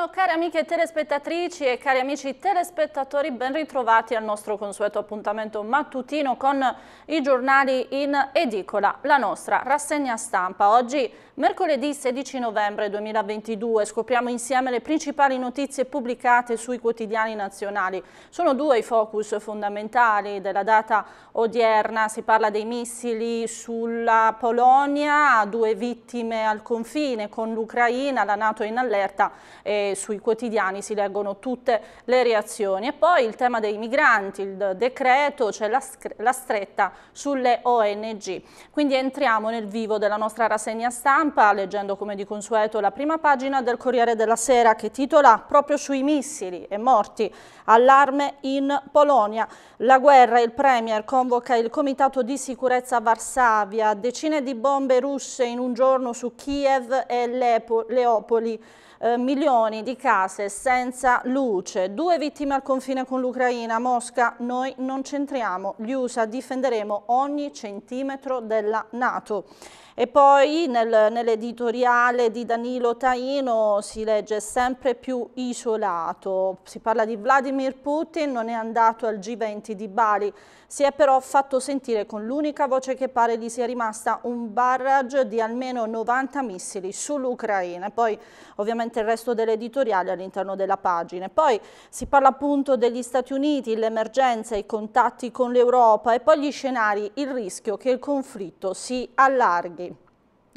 Buongiorno cari amiche telespettatrici e cari amici telespettatori, ben ritrovati al nostro consueto appuntamento mattutino con i giornali in edicola, la nostra rassegna stampa. Oggi mercoledì 16 novembre 2022 scopriamo insieme le principali notizie pubblicate sui quotidiani nazionali. Sono due i focus fondamentali della data odierna, si parla dei missili sulla Polonia, due vittime al confine con l'Ucraina, la Nato è in allerta e sui quotidiani si leggono tutte le reazioni. E poi il tema dei migranti, il decreto, c'è cioè la, la stretta sulle ONG. Quindi entriamo nel vivo della nostra rassegna stampa leggendo come di consueto la prima pagina del Corriere della Sera che titola proprio sui missili e morti, allarme in Polonia, la guerra, il Premier convoca il Comitato di Sicurezza a Varsavia, decine di bombe russe in un giorno su Kiev e Leopoli eh, milioni di case senza luce, due vittime al confine con l'Ucraina, Mosca, noi non c'entriamo, gli USA difenderemo ogni centimetro della Nato. E poi nel, nell'editoriale di Danilo Taino si legge sempre più isolato, si parla di Vladimir Putin, non è andato al G20 di Bali, si è però fatto sentire con l'unica voce che pare gli sia rimasta un barrage di almeno 90 missili sull'Ucraina. Poi ovviamente il resto dell'editoriale all'interno della pagina. Poi si parla appunto degli Stati Uniti, l'emergenza, i contatti con l'Europa e poi gli scenari, il rischio che il conflitto si allarghi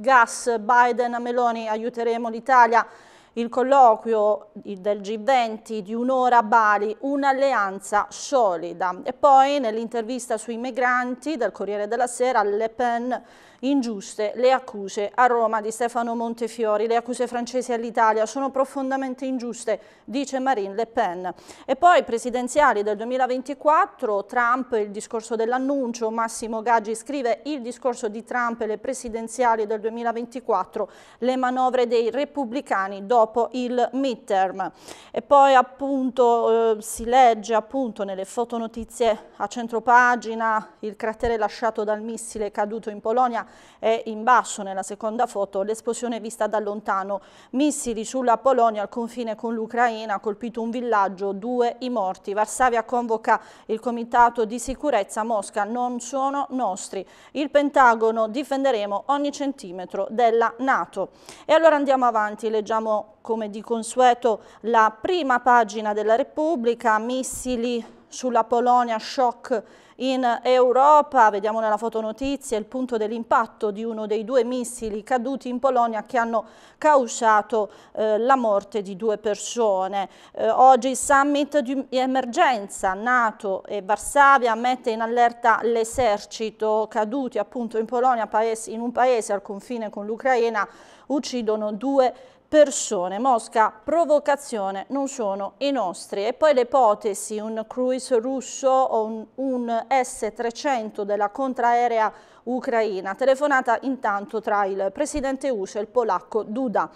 gas, Biden Meloni aiuteremo l'Italia, il colloquio del G20 di un'ora a Bali, un'alleanza solida. E poi nell'intervista sui migranti del Corriere della Sera, Le Pen ingiuste le accuse a Roma di Stefano Montefiori, le accuse francesi all'Italia sono profondamente ingiuste, dice Marine Le Pen. E poi presidenziali del 2024, Trump, il discorso dell'annuncio, Massimo Gaggi scrive il discorso di Trump e le presidenziali del 2024, le manovre dei repubblicani dopo il midterm. E poi appunto eh, si legge appunto nelle fotonotizie a centropagina il cratere lasciato dal missile caduto in Polonia e in basso nella seconda foto l'esplosione vista da lontano. Missili sulla Polonia al confine con l'Ucraina, colpito un villaggio, due i morti. Varsavia convoca il Comitato di Sicurezza Mosca, non sono nostri. Il Pentagono difenderemo ogni centimetro della Nato. E allora andiamo avanti, leggiamo come di consueto la prima pagina della Repubblica, missili sulla Polonia shock in Europa, vediamo nella fotonotizie il punto dell'impatto di uno dei due missili caduti in Polonia che hanno causato eh, la morte di due persone. Eh, oggi il summit di emergenza Nato e Varsavia mette in allerta l'esercito caduti appunto in Polonia, paese, in un paese al confine con l'Ucraina, uccidono due persone. Mosca, provocazione, non sono i nostri. E poi l'ipotesi, un cruise russo o un, un S-300 della contraerea ucraina. Telefonata intanto tra il presidente USA e il polacco Duda.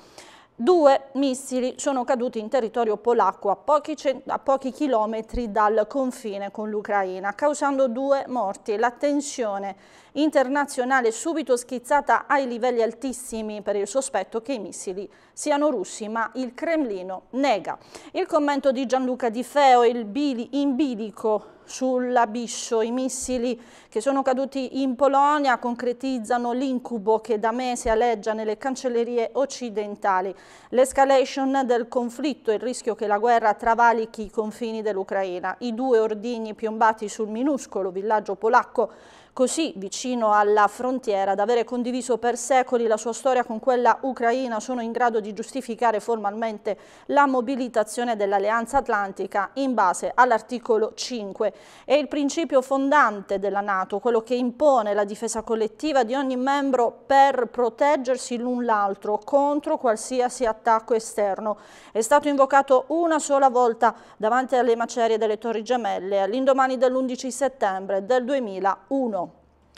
Due missili sono caduti in territorio polacco a pochi, a pochi, chilometri dal confine con l'Ucraina, causando due morti. La tensione internazionale subito schizzata ai livelli altissimi per il sospetto che i missili siano russi, ma il Cremlino nega. Il commento di Gianluca Di Feo, il bili, in bilico sull'abisso. I missili che sono caduti in Polonia concretizzano l'incubo che da mesi aleggia nelle cancellerie occidentali. L'escalation del conflitto e il rischio che la guerra travalichi i confini dell'Ucraina. I due ordigni piombati sul minuscolo villaggio polacco così vicino alla frontiera, ad avere condiviso per secoli la sua storia con quella ucraina, sono in grado di giustificare formalmente la mobilitazione dell'Alleanza Atlantica in base all'articolo 5. È il principio fondante della Nato, quello che impone la difesa collettiva di ogni membro per proteggersi l'un l'altro contro qualsiasi attacco esterno. È stato invocato una sola volta davanti alle macerie delle Torri Gemelle all'indomani dell'11 settembre del 2001.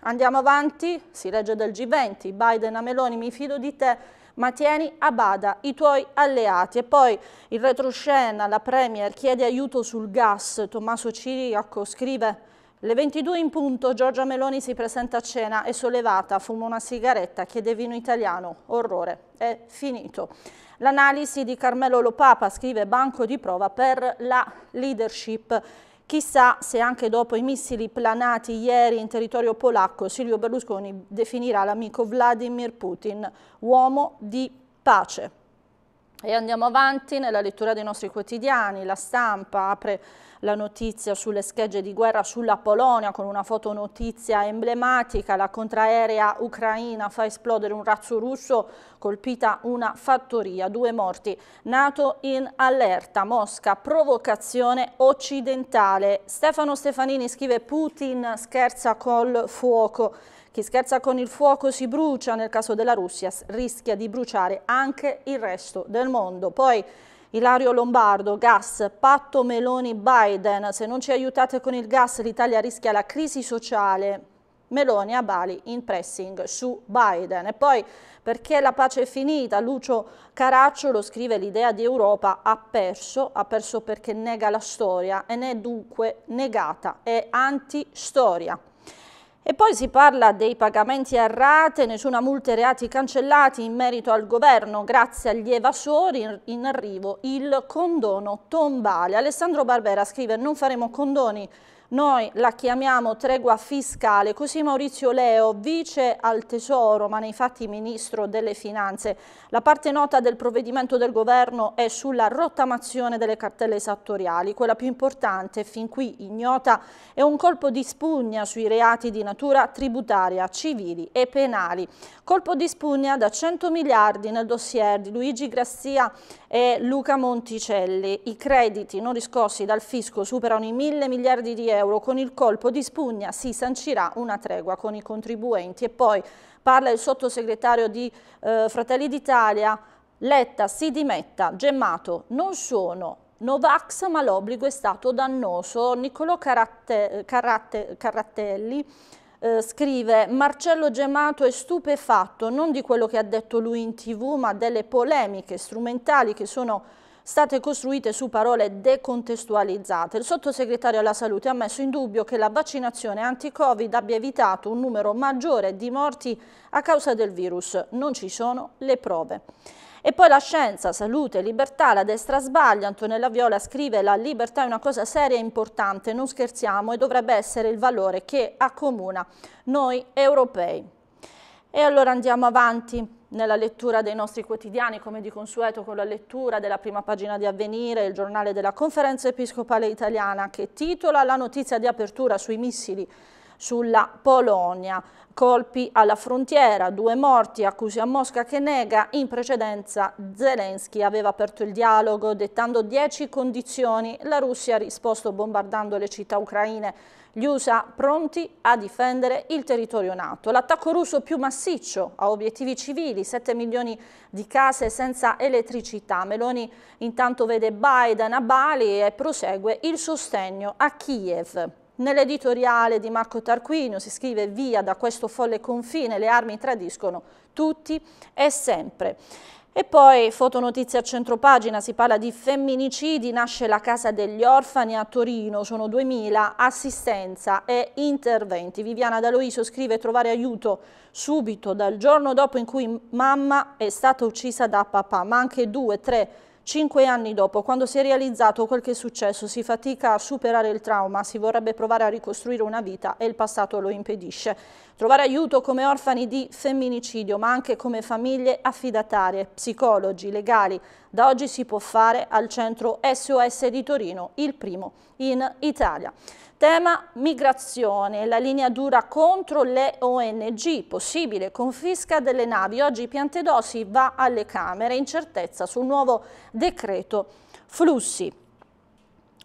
Andiamo avanti, si legge del G20, Biden a Meloni, mi fido di te, ma tieni a bada i tuoi alleati. E poi il retroscena la Premier chiede aiuto sul gas, Tommaso Ciriaco scrive le 22 in punto Giorgia Meloni si presenta a cena, è sollevata, fuma una sigaretta, chiede vino italiano, orrore, è finito. L'analisi di Carmelo Lopapa scrive banco di prova per la leadership Chissà se anche dopo i missili planati ieri in territorio polacco Silvio Berlusconi definirà l'amico Vladimir Putin uomo di pace. E andiamo avanti nella lettura dei nostri quotidiani, la stampa apre la notizia sulle schegge di guerra sulla Polonia con una fotonotizia emblematica, la contraerea ucraina fa esplodere un razzo russo, colpita una fattoria, due morti, nato in allerta, Mosca, provocazione occidentale. Stefano Stefanini scrive Putin scherza col fuoco. Chi scherza con il fuoco si brucia, nel caso della Russia rischia di bruciare anche il resto del mondo. Poi Ilario Lombardo, gas, patto Meloni-Biden, se non ci aiutate con il gas l'Italia rischia la crisi sociale. Meloni a Bali in pressing su Biden. E poi perché la pace è finita, Lucio Caracciolo scrive l'idea di Europa ha perso, ha perso perché nega la storia e ne è dunque negata, è antistoria. E poi si parla dei pagamenti a rate, nessuna multa e reati cancellati in merito al governo, grazie agli evasori in arrivo il condono tombale. Alessandro Barbera scrive non faremo condoni noi la chiamiamo tregua fiscale, così Maurizio Leo, vice al Tesoro, ma nei fatti ministro delle Finanze. La parte nota del provvedimento del governo è sulla rottamazione delle cartelle esattoriali. Quella più importante, fin qui ignota, è un colpo di spugna sui reati di natura tributaria, civili e penali. Colpo di spugna da 100 miliardi nel dossier di Luigi Grassia e Luca Monticelli. I crediti non riscossi dal fisco superano i 1000 miliardi di euro euro. Con il colpo di spugna si sancirà una tregua con i contribuenti. E poi parla il sottosegretario di eh, Fratelli d'Italia, Letta si dimetta, Gemmato non sono Novax ma l'obbligo è stato dannoso. Niccolò Caratte, Caratte, Carattelli eh, scrive Marcello Gemmato è stupefatto non di quello che ha detto lui in tv ma delle polemiche strumentali che sono state costruite su parole decontestualizzate. Il sottosegretario alla salute ha messo in dubbio che la vaccinazione anti-covid abbia evitato un numero maggiore di morti a causa del virus. Non ci sono le prove. E poi la scienza, salute, libertà, la destra sbaglia. Antonella Viola scrive la libertà è una cosa seria e importante, non scherziamo e dovrebbe essere il valore che accomuna noi europei. E allora andiamo avanti nella lettura dei nostri quotidiani, come di consueto con la lettura della prima pagina di Avvenire, il giornale della Conferenza Episcopale Italiana, che titola la notizia di apertura sui missili sulla Polonia. Colpi alla frontiera, due morti, accusi a Mosca che nega. In precedenza Zelensky aveva aperto il dialogo dettando dieci condizioni. La Russia ha risposto bombardando le città ucraine gli USA pronti a difendere il territorio NATO. L'attacco russo più massiccio a obiettivi civili, 7 milioni di case senza elettricità. Meloni intanto vede Biden a Bali e prosegue il sostegno a Kiev. Nell'editoriale di Marco Tarquinio si scrive via da questo folle confine, le armi tradiscono tutti e sempre. E poi fotonotizie a centropagina, si parla di femminicidi, nasce la casa degli orfani a Torino, sono 2000, assistenza e interventi. Viviana D'Aloisio scrive trovare aiuto subito dal giorno dopo in cui mamma è stata uccisa da papà, ma anche due, tre, cinque anni dopo, quando si è realizzato quel che è successo, si fatica a superare il trauma, si vorrebbe provare a ricostruire una vita e il passato lo impedisce trovare aiuto come orfani di femminicidio, ma anche come famiglie affidatarie, psicologi, legali. Da oggi si può fare al centro SOS di Torino, il primo in Italia. Tema migrazione, la linea dura contro le ONG, possibile confisca delle navi. Oggi Piantedosi va alle Camere, incertezza sul nuovo decreto flussi.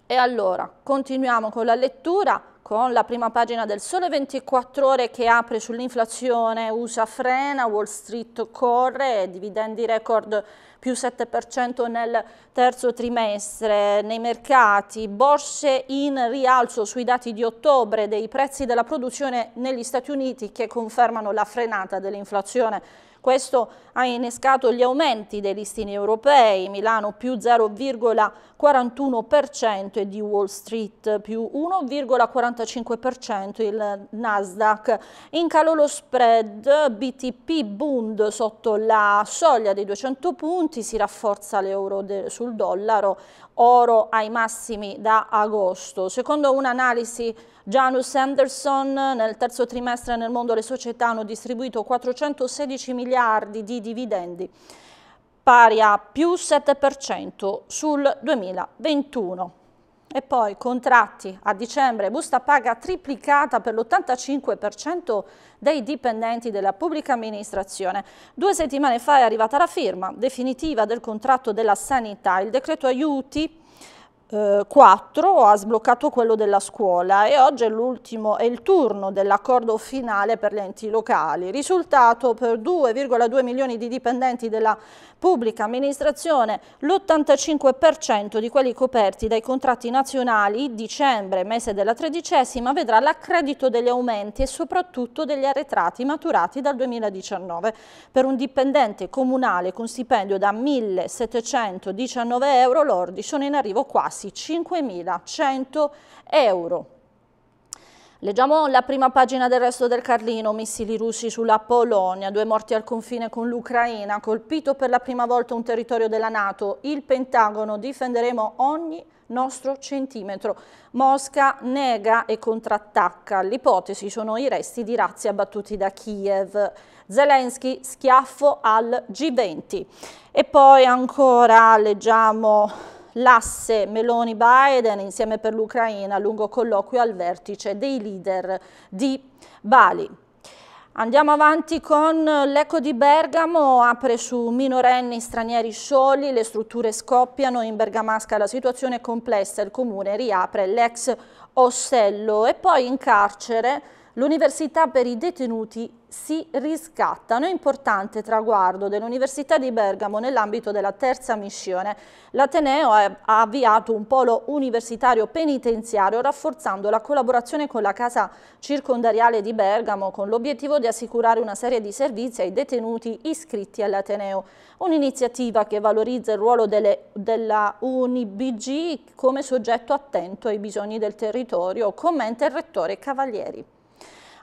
E allora, continuiamo con la lettura con la prima pagina del Sole 24 Ore che apre sull'inflazione, USA frena, Wall Street corre, dividendi record più 7% nel terzo trimestre, nei mercati, borse in rialzo sui dati di ottobre dei prezzi della produzione negli Stati Uniti che confermano la frenata dell'inflazione questo ha innescato gli aumenti dei listini europei, Milano più 0,41% e di Wall Street più 1,45% il Nasdaq. In calo lo spread BTP Bund sotto la soglia dei 200 punti, si rafforza l'euro sul dollaro, oro ai massimi da agosto. Secondo un'analisi Janus Anderson, nel terzo trimestre nel mondo le società hanno distribuito 416 miliardi di dividendi, pari a più 7% sul 2021. E poi contratti a dicembre, busta paga triplicata per l'85% dei dipendenti della pubblica amministrazione. Due settimane fa è arrivata la firma definitiva del contratto della sanità, il decreto aiuti eh, ha sbloccato quello della scuola e oggi è, l'ultimo è il turno dell'accordo finale per gli enti locali. Risultato per 2,2 milioni di dipendenti della pubblica amministrazione l'85% di quelli coperti dai contratti nazionali dicembre, mese della tredicesima, vedrà l'accredito degli aumenti e soprattutto degli arretrati maturati dal 2019. Per un dipendente comunale con stipendio da 1.719 euro lordi sono in arrivo quasi taxi 5.100 euro. Leggiamo la prima pagina del resto del Carlino, missili russi sulla Polonia, due morti al confine con l'Ucraina, colpito per la prima volta un territorio della Nato, il Pentagono, difenderemo ogni nostro centimetro. Mosca nega e contrattacca, l'ipotesi sono i resti di razzi abbattuti da Kiev. Zelensky schiaffo al G20. E poi ancora leggiamo l'asse Meloni-Biden insieme per l'Ucraina, lungo colloquio al vertice dei leader di Bali. Andiamo avanti con l'Eco di Bergamo, apre su minorenni stranieri soli, le strutture scoppiano, in Bergamasca la situazione è complessa, il comune riapre l'ex ostello e poi in carcere l'università per i detenuti si riscatta. È importante traguardo dell'Università di Bergamo nell'ambito della terza missione. L'Ateneo ha avviato un polo universitario penitenziario rafforzando la collaborazione con la casa circondariale di Bergamo con l'obiettivo di assicurare una serie di servizi ai detenuti iscritti all'Ateneo. Un'iniziativa che valorizza il ruolo delle, della UNIBG come soggetto attento ai bisogni del territorio, commenta il rettore Cavalieri.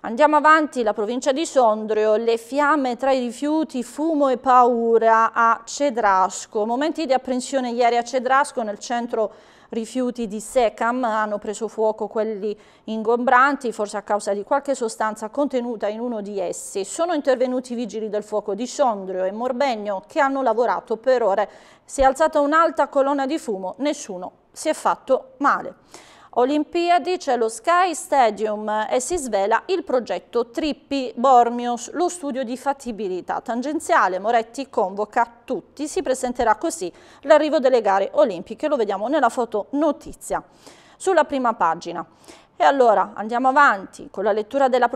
Andiamo avanti, la provincia di Sondrio, le fiamme tra i rifiuti, fumo e paura a Cedrasco. Momenti di apprensione ieri a Cedrasco nel centro rifiuti di Secam, hanno preso fuoco quelli ingombranti, forse a causa di qualche sostanza contenuta in uno di essi. Sono intervenuti i vigili del fuoco di Sondrio e Morbegno che hanno lavorato per ore. Si è alzata un'alta colonna di fumo, nessuno si è fatto male. Olimpiadi c'è lo Sky Stadium e si svela il progetto Trippi Bormius, lo studio di fattibilità tangenziale. Moretti convoca tutti, si presenterà così l'arrivo delle gare olimpiche, lo vediamo nella foto notizia sulla prima pagina. E allora andiamo avanti con la lettura della,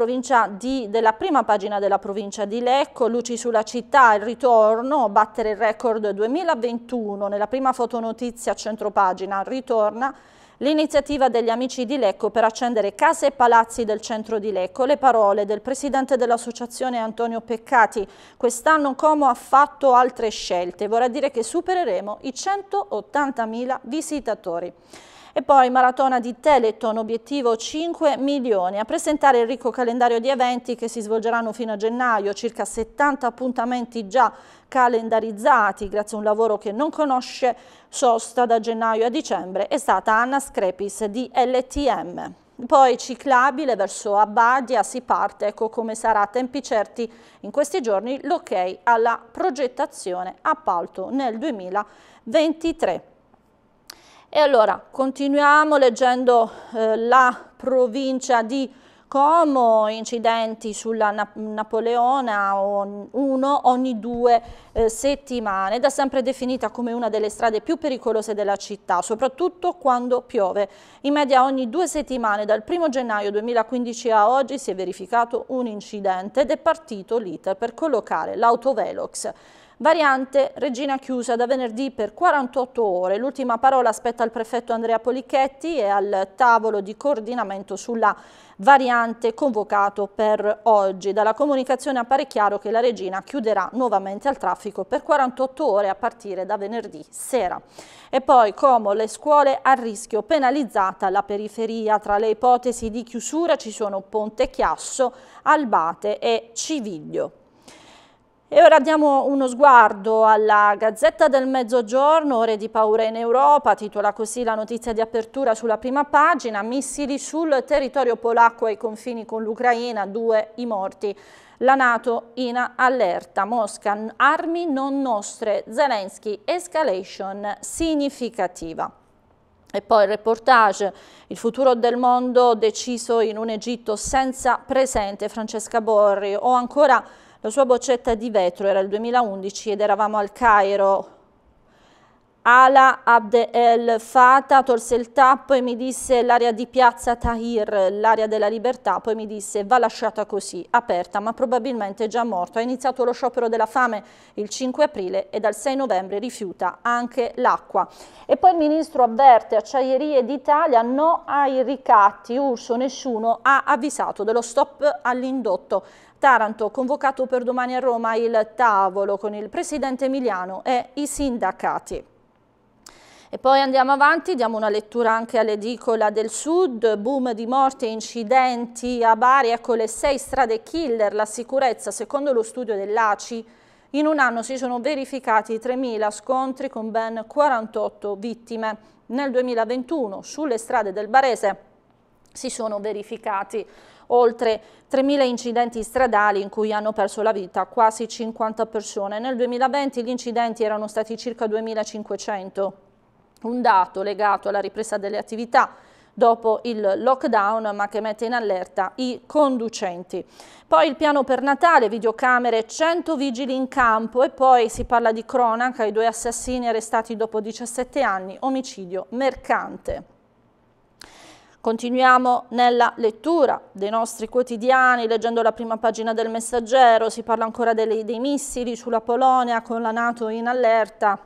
di, della, prima pagina della provincia di Lecco, luci sulla città, il ritorno, battere il record 2021, nella prima fotonotizia a centropagina, ritorna L'iniziativa degli amici di Lecco per accendere case e palazzi del centro di Lecco, le parole del presidente dell'associazione Antonio Peccati. Quest'anno Como ha fatto altre scelte, vorrà dire che supereremo i 180.000 visitatori. E poi maratona di Teleton, obiettivo 5 milioni. A presentare il ricco calendario di eventi che si svolgeranno fino a gennaio, circa 70 appuntamenti già calendarizzati grazie a un lavoro che non conosce sosta da gennaio a dicembre è stata Anna Screpis di LTM. Poi ciclabile verso Abbadia si parte, ecco come sarà a tempi certi in questi giorni l'ok alla progettazione appalto nel 2023. E allora continuiamo leggendo eh, la provincia di Como, incidenti sulla Na Napoleona, on uno ogni due eh, settimane da sempre definita come una delle strade più pericolose della città, soprattutto quando piove. In media ogni due settimane, dal 1 gennaio 2015 a oggi, si è verificato un incidente ed è partito l'iter per collocare l'autovelox Variante Regina chiusa da venerdì per 48 ore. L'ultima parola aspetta il prefetto Andrea Polichetti e al tavolo di coordinamento sulla variante convocato per oggi. Dalla comunicazione appare chiaro che la Regina chiuderà nuovamente al traffico per 48 ore a partire da venerdì sera. E poi Como, le scuole a rischio, penalizzata la periferia. Tra le ipotesi di chiusura ci sono Ponte Chiasso, Albate e Civiglio. E ora diamo uno sguardo alla Gazzetta del Mezzogiorno, ore di paura in Europa, titola così la notizia di apertura sulla prima pagina, missili sul territorio polacco ai confini con l'Ucraina, due i morti. La Nato in allerta, Mosca, armi non nostre, Zelensky, escalation significativa. E poi il reportage, il futuro del mondo deciso in un Egitto senza presente, Francesca Borri, o ancora la sua boccetta di vetro era il 2011 ed eravamo al Cairo. Ala Abd el Fatah tolse il tappo e mi disse l'area di piazza Tahir, l'area della libertà, poi mi disse va lasciata così, aperta, ma probabilmente è già morto. Ha iniziato lo sciopero della fame il 5 aprile e dal 6 novembre rifiuta anche l'acqua. E poi il ministro avverte Acciaierie d'Italia no ai ricatti, Urso nessuno ha avvisato dello stop all'indotto. Taranto, convocato per domani a Roma il tavolo con il presidente Emiliano e i sindacati. E poi andiamo avanti, diamo una lettura anche all'edicola del sud, boom di morti e incidenti a Bari, ecco le sei strade killer, la sicurezza secondo lo studio dell'ACI. In un anno si sono verificati 3.000 scontri con ben 48 vittime. Nel 2021 sulle strade del Barese si sono verificati oltre 3.000 incidenti stradali in cui hanno perso la vita quasi 50 persone. Nel 2020 gli incidenti erano stati circa 2.500, un dato legato alla ripresa delle attività dopo il lockdown ma che mette in allerta i conducenti. Poi il piano per Natale, videocamere, 100 vigili in campo e poi si parla di cronaca, i due assassini arrestati dopo 17 anni, omicidio mercante. Continuiamo nella lettura dei nostri quotidiani, leggendo la prima pagina del messaggero, si parla ancora dei, dei missili sulla Polonia con la Nato in allerta,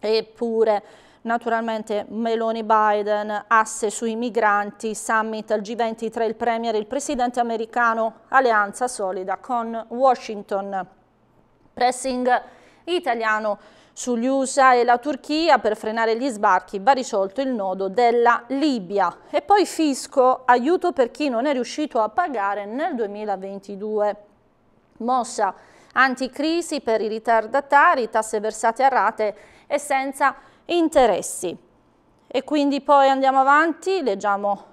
eppure naturalmente Meloni Biden, asse sui migranti, summit al G20 tra il Premier e il Presidente americano, alleanza solida con Washington. Pressing italiano sugli USA e la Turchia per frenare gli sbarchi va risolto il nodo della Libia. E poi fisco, aiuto per chi non è riuscito a pagare nel 2022. Mossa anticrisi per i ritardatari, tasse versate a rate e senza interessi. E quindi poi andiamo avanti, leggiamo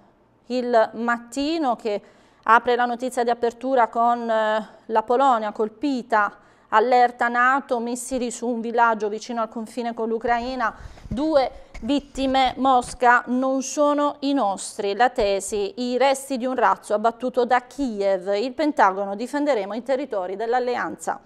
il mattino che apre la notizia di apertura con eh, la Polonia colpita allerta NATO, missili su un villaggio vicino al confine con l'Ucraina, due vittime Mosca non sono i nostri, la tesi, i resti di un razzo abbattuto da Kiev, il Pentagono difenderemo i territori dell'alleanza.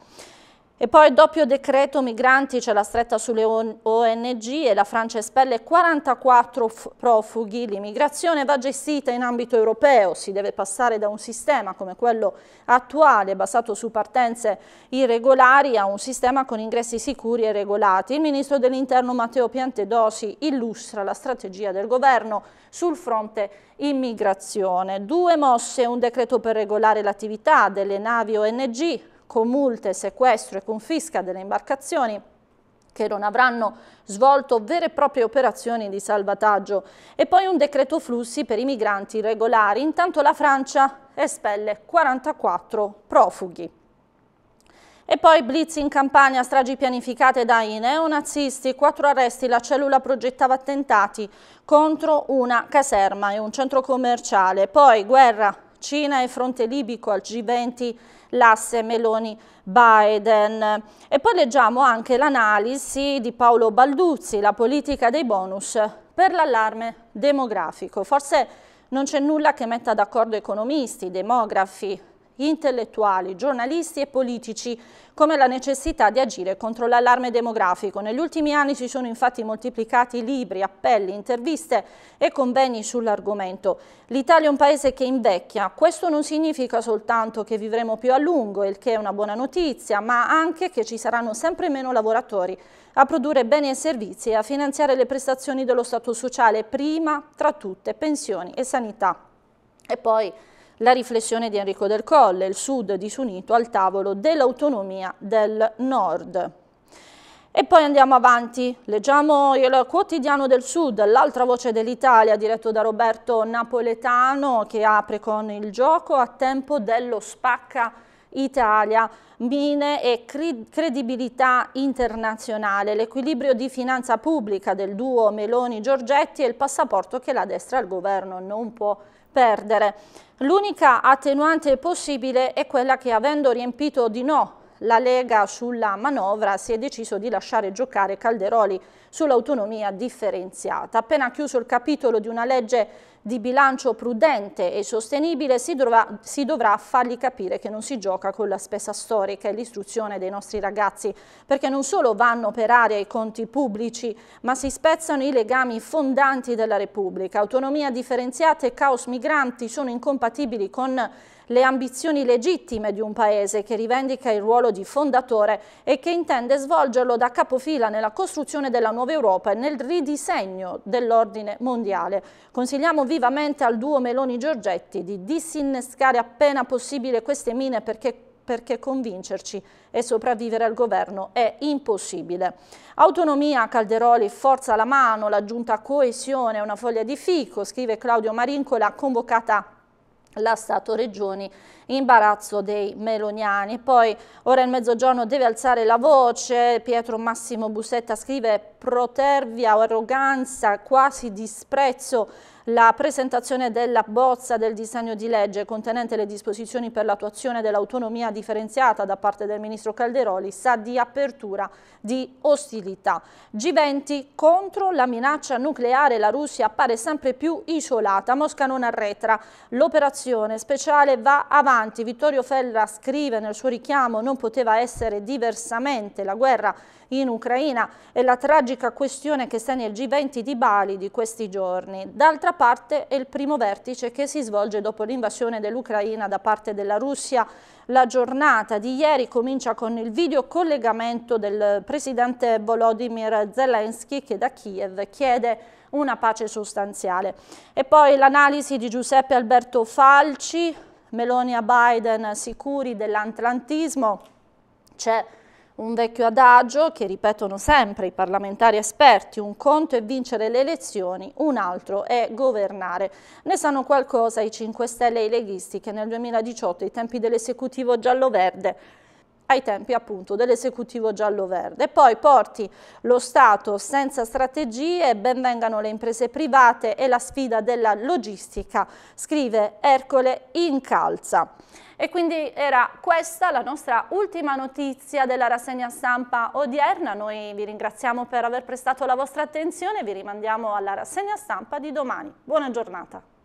E poi doppio decreto migranti, c'è la stretta sulle ONG e la Francia espelle 44 profughi. L'immigrazione va gestita in ambito europeo, si deve passare da un sistema come quello attuale basato su partenze irregolari a un sistema con ingressi sicuri e regolati. Il ministro dell'interno Matteo Piantedosi illustra la strategia del governo sul fronte immigrazione. Due mosse, un decreto per regolare l'attività delle navi ONG, con multe, sequestro e confisca delle imbarcazioni che non avranno svolto vere e proprie operazioni di salvataggio e poi un decreto flussi per i migranti irregolari. Intanto la Francia espelle 44 profughi. E poi blitz in campagna, stragi pianificate dai neonazisti, quattro arresti, la cellula progettava attentati contro una caserma e un centro commerciale. Poi guerra Cina e fronte libico al G20, l'asse Meloni-Biden. E poi leggiamo anche l'analisi di Paolo Balduzzi, la politica dei bonus per l'allarme demografico. Forse non c'è nulla che metta d'accordo economisti, demografi, intellettuali, giornalisti e politici, come la necessità di agire contro l'allarme demografico. Negli ultimi anni si sono infatti moltiplicati libri, appelli, interviste e convegni sull'argomento. L'Italia è un paese che invecchia, questo non significa soltanto che vivremo più a lungo, il che è una buona notizia, ma anche che ci saranno sempre meno lavoratori a produrre beni e servizi e a finanziare le prestazioni dello Stato sociale, prima tra tutte pensioni e sanità. E poi la riflessione di Enrico del Colle, il sud disunito al tavolo dell'autonomia del nord. E poi andiamo avanti, leggiamo il quotidiano del Sud, l'altra voce dell'Italia, diretto da Roberto Napoletano, che apre con il gioco a tempo dello spacca Italia, mine e credibilità internazionale, l'equilibrio di finanza pubblica del duo Meloni-Giorgetti e il passaporto che la destra al governo non può perdere. L'unica attenuante possibile è quella che avendo riempito di no la Lega sulla manovra si è deciso di lasciare giocare Calderoli sull'autonomia differenziata. Appena chiuso il capitolo di una legge di bilancio prudente e sostenibile si dovrà, si dovrà fargli capire che non si gioca con la spesa storica e l'istruzione dei nostri ragazzi, perché non solo vanno per aria i conti pubblici, ma si spezzano i legami fondanti della Repubblica. Autonomia differenziata e caos migranti sono incompatibili con le ambizioni legittime di un paese che rivendica il ruolo di fondatore e che intende svolgerlo da capofila nella costruzione della nuova Europa e nel ridisegno dell'ordine mondiale. Consigliamo vivamente al duo Meloni-Giorgetti di disinnescare appena possibile queste mine perché, perché convincerci e sopravvivere al governo è impossibile. Autonomia, Calderoli, forza la mano, la giunta coesione, una foglia di fico, scrive Claudio Marincola, convocata la Stato-Regioni, imbarazzo dei meloniani. Poi ora il mezzogiorno deve alzare la voce, Pietro Massimo Busetta scrive protervia arroganza, quasi disprezzo la presentazione della bozza del disegno di legge contenente le disposizioni per l'attuazione dell'autonomia differenziata da parte del ministro Calderoli sa di apertura di ostilità. G20 contro la minaccia nucleare, la Russia appare sempre più isolata, Mosca non arretra, l'operazione speciale va avanti, Vittorio Fella scrive nel suo richiamo non poteva essere diversamente, la guerra in Ucraina e la tragica questione che sta nel G20 di Bali di questi giorni. D'altra parte è il primo vertice che si svolge dopo l'invasione dell'Ucraina da parte della Russia. La giornata di ieri comincia con il videocollegamento del presidente Volodymyr Zelensky che da Kiev chiede una pace sostanziale. E poi l'analisi di Giuseppe Alberto Falci, Melonia Biden sicuri dell'atlantismo, c'è un vecchio adagio che ripetono sempre i parlamentari esperti, un conto è vincere le elezioni, un altro è governare. Ne sanno qualcosa i 5 Stelle e i leghisti che nel 2018, ai tempi dell'esecutivo giallo-verde, ai tempi appunto dell'esecutivo giallo-verde. Poi porti lo Stato senza strategie, benvengano le imprese private e la sfida della logistica, scrive Ercole in calza. E quindi era questa la nostra ultima notizia della rassegna stampa odierna. Noi vi ringraziamo per aver prestato la vostra attenzione e vi rimandiamo alla rassegna stampa di domani. Buona giornata.